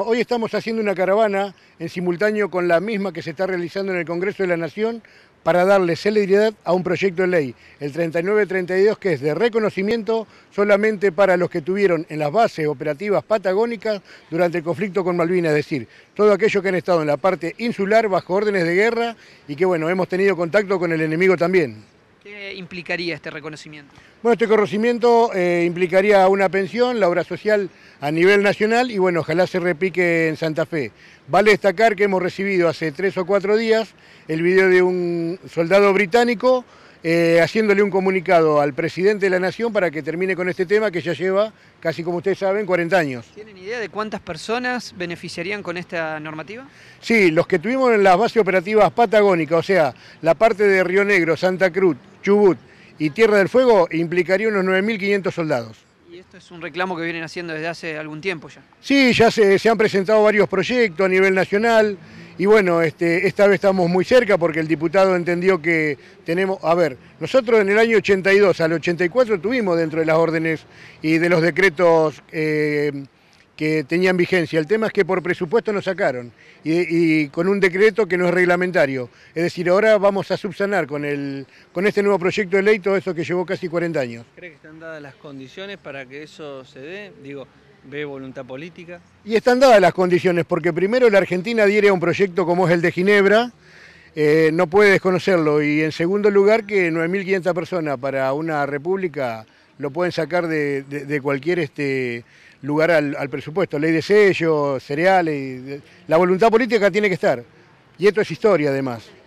Ah, hoy estamos haciendo una caravana en simultáneo con la misma que se está realizando en el Congreso de la Nación para darle celeridad a un proyecto de ley, el 3932, que es de reconocimiento solamente para los que tuvieron en las bases operativas patagónicas durante el conflicto con Malvinas, es decir, todo aquello que han estado en la parte insular bajo órdenes de guerra y que, bueno, hemos tenido contacto con el enemigo también. ¿Qué implicaría este reconocimiento? Bueno, este reconocimiento eh, implicaría una pensión, la obra social a nivel nacional y bueno, ojalá se repique en Santa Fe. Vale destacar que hemos recibido hace tres o cuatro días el video de un soldado británico eh, haciéndole un comunicado al presidente de la Nación para que termine con este tema que ya lleva, casi como ustedes saben, 40 años. ¿Tienen idea de cuántas personas beneficiarían con esta normativa? Sí, los que tuvimos en las bases operativas patagónicas, o sea, la parte de Río Negro, Santa Cruz, Chubut y Tierra del Fuego implicaría unos 9.500 soldados. Y esto es un reclamo que vienen haciendo desde hace algún tiempo ya. Sí, ya se, han presentado varios proyectos a nivel nacional y bueno, este, esta vez estamos muy cerca porque el diputado entendió que tenemos... A ver, nosotros en el año 82 al 84 tuvimos dentro de las órdenes y de los decretos... Eh, que tenían vigencia. El tema es que por presupuesto nos sacaron y, con un decreto que no es reglamentario. Es decir, ahora vamos a subsanar con, el, con este nuevo proyecto de ley todo eso que llevó casi 40 años. ¿Cree que están dadas las condiciones para que eso se dé? Digo, ¿Ve voluntad política? Y están dadas las condiciones, porque primero la Argentina adhiere a un proyecto como es el de Ginebra, eh, no puede desconocerlo, y en segundo lugar que 9.500 personas para una república lo pueden sacar de, cualquier este lugar al, presupuesto. Ley de sellos, cereales. la voluntad política tiene que estar. Y esto es historia además.